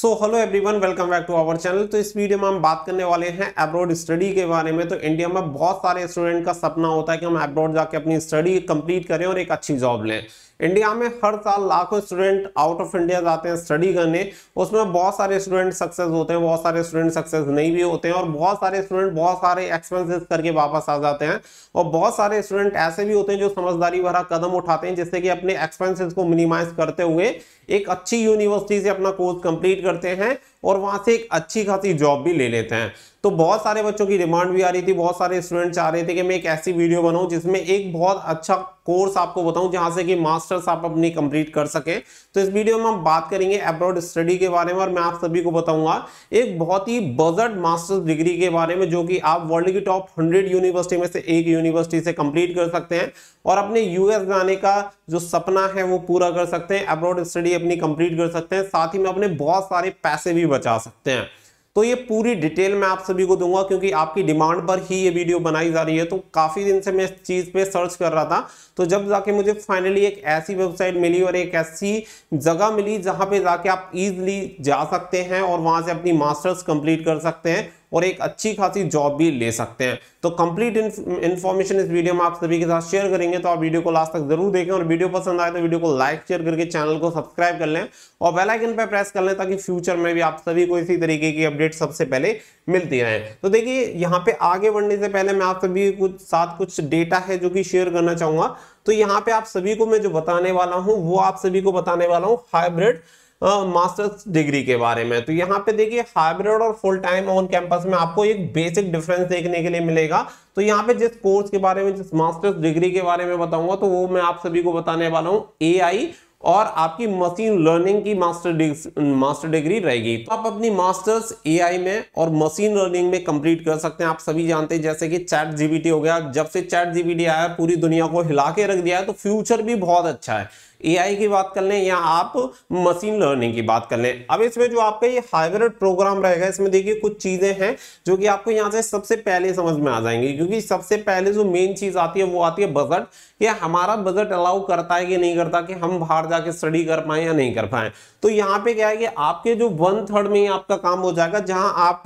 so hello everyone welcome back to our channel तो इस video में हम बात करने वाले हैं अब्रॉड स्टडी के बारे में तो इंडिया में बहुत सारे स्टूडेंट का सपना होता है कि हम अब्रॉड जाके अपनी स्टडी कंप्लीट करें और एक अच्छी जॉब लें इंडिया में हर साल लाखों स्टूडेंट आउट ऑफ इंडिया जाते हैं स्टडी करने उसमें बहुत सारे स्टूडेंट सक्सेस होते हैं बहुत सारे स्टूडेंट सक्सेस नहीं भी होते हैं और बहुत सारे स्टूडेंट बहुत सारे एक्सपेंसेस करके वापस आ जाते हैं और बहुत सारे स्टूडेंट ऐसे भी होते हैं जो समझदारी भरा कदम उठाते हैं जिससे कि अपने एक्सपेंसिस को मिनिमाइज करते हुए एक अच्छी यूनिवर्सिटी से अपना कोर्स कंप्लीट करते हैं और वहाँ से एक अच्छी खासी जॉब भी ले लेते हैं तो बहुत सारे बच्चों की डिमांड भी आ रही थी बहुत सारे स्टूडेंट चाह रहे थे कि मैं एक ऐसी वीडियो बनाऊं जिसमें एक बहुत अच्छा कोर्स आपको बताऊं जहां से कि मास्टर्स आप अपनी कंप्लीट कर सकें तो इस वीडियो में हम बात करेंगे अब्रॉड स्टडी के बारे में और मैं आप सभी को बताऊंगा एक बहुत ही बजट मास्टर्स डिग्री के बारे में जो कि आप वर्ल्ड की टॉप हंड्रेड यूनिवर्सिटी में से एक यूनिवर्सिटी से कंप्लीट कर सकते हैं और अपने यूएस जाने का जो सपना है वो पूरा कर सकते हैं अब्रॉड स्टडी अपनी कंप्लीट कर सकते हैं साथ ही में अपने बहुत सारे पैसे भी बचा सकते हैं तो ये पूरी डिटेल मैं आप सभी को दूंगा क्योंकि आपकी डिमांड पर ही ये वीडियो बनाई जा रही है तो काफ़ी दिन से मैं इस चीज़ पे सर्च कर रहा था तो जब जाके मुझे फाइनली एक ऐसी वेबसाइट मिली और एक ऐसी जगह मिली जहां पे जाके आप ईजिली जा सकते हैं और वहां से अपनी मास्टर्स कंप्लीट कर सकते हैं और एक अच्छी खासी जॉब भी ले सकते हैं तो कंप्लीट इन्फॉर्मेशन इस वीडियो में आप सभी के साथ शेयर करेंगे तो आप वीडियो को लास्ट तक जरूर देखें और वीडियो पसंद आए तो वीडियो को लाइक शेयर करके चैनल को सब्सक्राइब कर लें और बेलाइकन पर प्रेस कर लें ताकि फ्यूचर में भी आप सभी को इसी तरीके की अपडेट सबसे पहले मिलती रहे तो देखिए यहाँ पे आगे बढ़ने से पहले मैं आप सभी कुछ साथ कुछ डेटा है जो कि शेयर करना चाहूंगा तो यहाँ पे आप सभी को मैं जो बताने वाला हूँ वो आप सभी को बताने वाला हूँ हाइब्रिड मास्टर्स डिग्री के बारे में तो यहाँ पे देखिए हाइब्रिड और फुल टाइम ऑन कैंपस में आपको एक बेसिक डिफरेंस देखने के लिए मिलेगा तो यहाँ पे जिस कोर्स के बारे में जिस मास्टर्स डिग्री के बारे में बताऊंगा तो वो मैं आप सभी को बताने वाला हूँ ए और आपकी मशीन लर्निंग की मास्टर डिग्री मास्टर डिग्री रहेगी तो आप अपनी मास्टर्स एआई में और मशीन लर्निंग में कंप्लीट कर सकते हैं आप सभी जानते हैं जैसे कि चैट जीबीटी हो गया जब से चैट जीबीटी आया पूरी दुनिया को हिला के रख दिया है तो फ्यूचर भी बहुत अच्छा है एआई की बात कर लें या आप मशीन लर्निंग की बात कर लें अब इसमें जो आपका ये हाइब्रिड प्रोग्राम रहेगा इसमें देखिए कुछ चीज़ें हैं जो कि आपको यहाँ से सबसे पहले समझ में आ जाएंगी क्योंकि सबसे पहले जो मेन चीज़ आती है वो आती है बजट कि हमारा बजट अलाउ करता है कि नहीं करता कि हम बाहर जाके स्टडी कर पाए या नहीं कर पाए तो यहाँ पे क्या है कि आपके जो वन थर्ड में आपका काम हो जाएगा जहां आप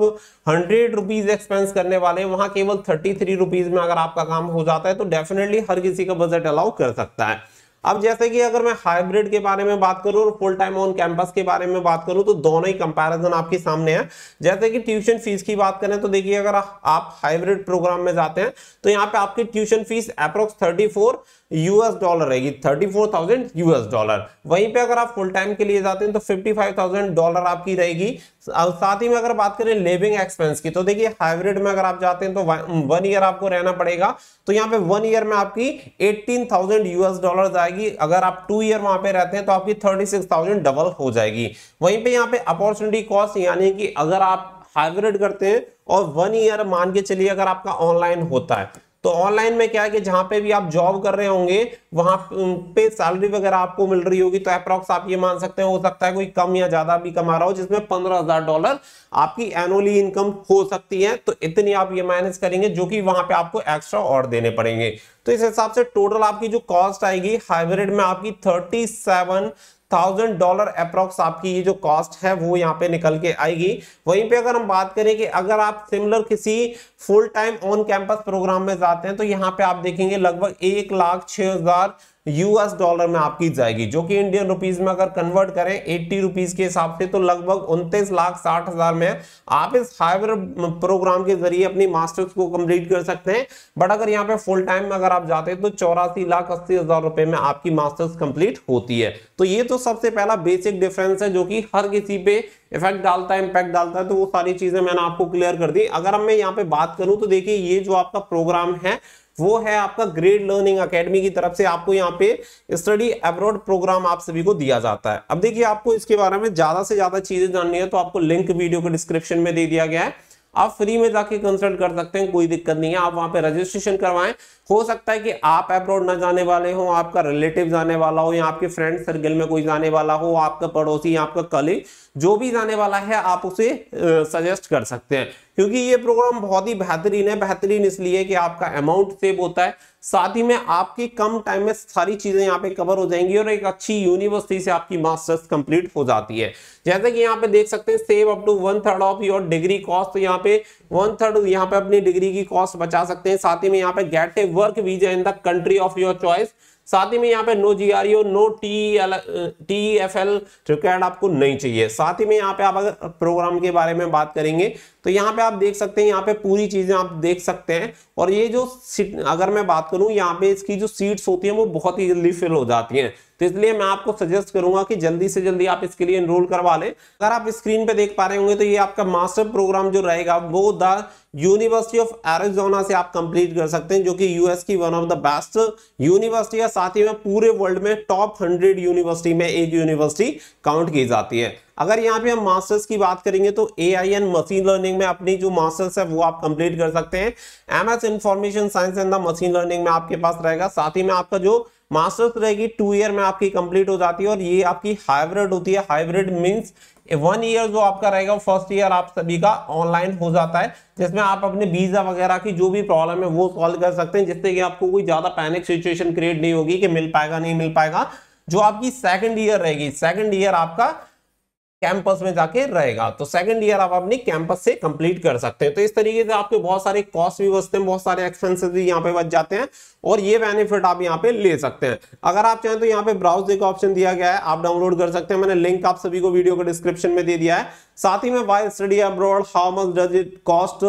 हंड्रेड रुपीज एक्सपेंस करने वाले हैं वहां केवल थर्टी थ्री रुपीज में अगर आपका काम हो जाता है तो डेफिनेटली हर किसी का बजट अलाउ कर सकता है अब जैसे कि अगर मैं हाइब्रिड के बारे में बात करूं और फुल टाइम ऑन कैंपस के बारे में बात करूं तो दोनों ही कंपैरिजन आपके सामने है जैसे कि ट्यूशन फीस की बात करें तो देखिए अगर आप हाइब्रिड प्रोग्राम में जाते हैं तो यहाँ पे आपकी tuition fees approx thirty four US dollar रहेगी thirty four thousand US dollar वहीं पे अगर आप फुल टाइम के लिए जाते हैं तो फिफ्टी फाइव थाउजेंड डॉलर आपकी रहेगी और साथ ही में अगर बात करें लिविंग एक्सपेंस की तो देखिए हाइब्रिड में अगर आप जाते हैं तो वन ईयर आपको रहना पड़ेगा तो यहाँ पे वन ईयर में आपकी एट्टीन थाउजेंड यूएस डॉलर आएगी अगर आप टू ईयर वहां पे रहते हैं तो आपकी थर्टी सिक्स थाउजेंड डबल हो जाएगी वहीं पे यहाँ पे अपॉर्चुनिटी कॉस्ट यानी कि अगर आप हाइब्रिड करते हैं और वन ईयर मान के चलिए अगर आपका ऑनलाइन होता है तो ऑनलाइन में क्या है कि जहां पे भी आप जॉब कर रहे होंगे वहां पे सैलरी वगैरह आपको मिल रही होगी तो अप्रॉक्स आप ये मान सकते हैं हो सकता है कोई कम या ज्यादा भी कमा रहा हो जिसमें पंद्रह हजार डॉलर आपकी एनुअली इनकम हो सकती है तो इतनी आप ये माइनस करेंगे जो कि वहां पे आपको एक्स्ट्रा और देने पड़ेंगे तो इस हिसाब से टोटल आपकी जो कॉस्ट आएगी हाइब्रिड में आपकी thirty seven thousand dollar approx आपकी ये जो कॉस्ट है वो यहाँ पे निकल के आएगी वहीं पे अगर हम बात करें कि अगर आप सिमिलर किसी full time on campus program में जाते हैं तो यहाँ पे आप देखेंगे लगभग एक लाख छह हजार यूएस डॉलर में आपकी जाएगी जो कि इंडियन रुपीज में अगर कन्वर्ट करें एट्टी रुपीज के हिसाब से तो लगभग उनतीस लाख साठ हजार में आप इस हाइबर प्रोग्राम के जरिए अपनी मास्टर्स को कंप्लीट कर सकते हैं बट अगर यहाँ पे फुल टाइम में अगर आप जाते हैं तो चौरासी लाख अस्सी हजार रुपए में आपकी मास्टर्स कंप्लीट होती है तो ये तो सबसे पहला बेसिक डिफरेंस है जो कि हर किसी पे इफेक्ट डालता है इम्पैक्ट डालता है तो वो सारी चीजें मैंने आपको क्लियर कर दी अगर मैं यहाँ पे बात करूं तो देखिए ये जो आपका प्रोग्राम है वो है आपका ग्रेड लर्निंग अकेडमी की तरफ से आपको यहाँ पे स्टडी अब्रॉड प्रोग्राम आप सभी को दिया जाता है अब देखिए आपको इसके बारे में ज्यादा से ज्यादा चीजें जाननी है तो आपको लिंक वीडियो के डिस्क्रिप्शन में दे दिया गया है आप फ्री में जाके कंसल्ट कर सकते हैं कोई दिक्कत नहीं है आप वहां पे रजिस्ट्रेशन करवाएं हो सकता है कि आप अब्रॉड ना जाने वाले हो आपका रिलेटिव जाने वाला हो या आपके फ्रेंड सर्कल में कोई जाने वाला हो आपका पड़ोसी या आपका कलीग जो भी जाने वाला है आप उसे सजेस्ट कर सकते हैं क्योंकि ये प्रोग्राम बहुत ही बेहतरीन है बेहतरीन इसलिए कि आपका अमाउंट सेव होता है साथ ही में आपकी कम टाइम में सारी चीज़ें यहाँ पे कवर हो जाएंगी और एक अच्छी यूनिवर्सिटी से आपकी मास्टर्स कंप्लीट हो जाती है जैसे कि यहाँ पे देख सकते हैं save up to one third of your degree cost यहाँ पे वन थर्ड यहाँ पे अपनी डिग्री की कॉस्ट बचा सकते हैं साथ ही में यहाँ पे get a work visa in the country of your choice साथ ही में यहाँ पे no G R no T L T F L required आपको नहीं चाहिए साथ ही में यहाँ पे आप अगर प्रोग्राम के बारे में बात करेंगे तो यहाँ पे आप देख सकते हैं यहाँ पे पूरी चीज़ें आप देख सकते हैं और ये जो अगर मैं बात करूँ यहाँ पे इसकी जो सीट्स होती हैं वो बहुत ही जल्दी फिल हो जाती हैं तो इसलिए मैं आपको सजेस्ट करूंगा कि जल्दी से जल्दी आप इसके लिए एनरोल करवा लें अगर आप स्क्रीन पे देख पा रहे होंगे तो ये आपका मास्टर प्रोग्राम जो रहेगा वो द यूनिवर्सिटी ऑफ एरिजोना से आप कंप्लीट कर सकते हैं जो कि यूएस की one of the best university है साथ ही में पूरे वर्ल्ड में टॉप हंड्रेड यूनिवर्सिटी में एक यूनिवर्सिटी काउंट की जाती है अगर यहाँ पे हम मास्टर्स की बात करेंगे तो A I and machine learning learning में अपनी जो मास्टर्स है वो आप कंप्लीट कर सकते हैं M S information science and the machine learning में आपके पास रहेगा साथ ही में आपका जो मास्टर्स रहेगी टू ईयर में आपकी कंप्लीट हो जाती है और ये आपकी हाइब्रिड होती है हाइब्रिड मीन्स वन ईयर जो आपका रहेगा फर्स्ट ईयर आप सभी का ऑनलाइन हो जाता है जिसमें आप अपने वीजा वगैरह की जो भी प्रॉब्लम है वो सॉल्व कर सकते हैं जिससे कि आपको कोई ज्यादा पैनिक सिचुएशन क्रिएट नहीं होगी कि मिल पाएगा नहीं मिल पाएगा जो आपकी सेकंड ईयर रहेगी सेकंड ईयर आपका कैंपस में जाके रहेगा तो सेकंड ईयर आप अपनी कैंपस से कंप्लीट कर सकते हैं तो इस तरीके से आपके बहुत सारे कॉस्ट भी बचते हैं बहुत सारे एक्सपेंसेस भी यहाँ पे बच जाते हैं और ये बेनिफिट आप यहाँ पे ले सकते हैं अगर आप चाहें तो यहाँ पे ब्राउज का ऑप्शन दिया गया है आप डाउनलोड कर सकते हैं मैंने लिंक आप सभी को वीडियो को डिस्क्रिप्शन में दे दिया है साथ ही में why study abroad how much does it cost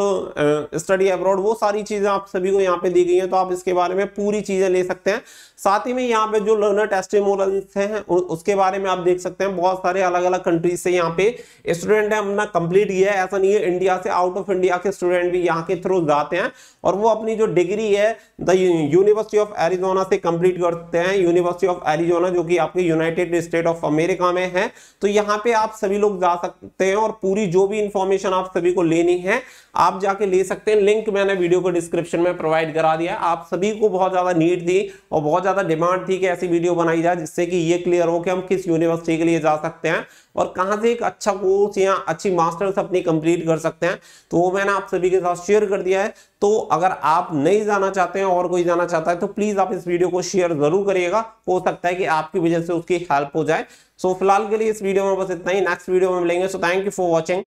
study abroad वो सारी चीजें आप सभी को यहाँ पे दी गई है तो आप इसके बारे में पूरी चीजें ले सकते हैं साथ ही में यहाँ पे जो लर्नर टेस्टिमोरल्स हैं उसके बारे में आप देख सकते हैं बहुत सारे अलग अलग कंट्रीज से यहाँ पे स्टूडेंट है अपना कंप्लीट किया है ऐसा नहीं है इंडिया से आउट ऑफ इंडिया के स्टूडेंट भी यहाँ के थ्रू जाते हैं और वो अपनी जो डिग्री है द यूनिवर्सिटी ऑफ एरिजोना से कंप्लीट करते हैं यूनिवर्सिटी ऑफ एरिजोना जो कि आपके यूनाइटेड स्टेट ऑफ अमेरिका में है तो यहाँ पे आप सभी लोग जा सकते हैं और पूरी जो भी इंफॉर्मेशन आप सभी को लेनी है आप जाके ले सकते हैं लिंक मैंने वीडियो को डिस्क्रिप्शन में प्रोवाइड करा दिया आप सभी को बहुत ज़्यादा नीड थी और बहुत ज़्यादा डिमांड थी कि ऐसी वीडियो बनाई जाए जिससे कि ये क्लियर हो कि हम किस यूनिवर्सिटी के लिए जा सकते हैं और कहा कहाँ से एक अच्छा कोर्स या अच्छी मास्टर्स अपनी कंप्लीट कर सकते हैं तो वो मैंने आप सभी के साथ शेयर कर दिया है तो अगर आप नहीं जाना चाहते हैं और कोई जाना चाहता है तो प्लीज आप इस वीडियो को शेयर जरूर करिएगा हो सकता है कि आपकी वजह से उसकी हेल्प हो जाए सो so, फिलहाल के लिए इस वीडियो में बस इतना ही नेक्स्ट वीडियो में मिलेंगे so thank you for watching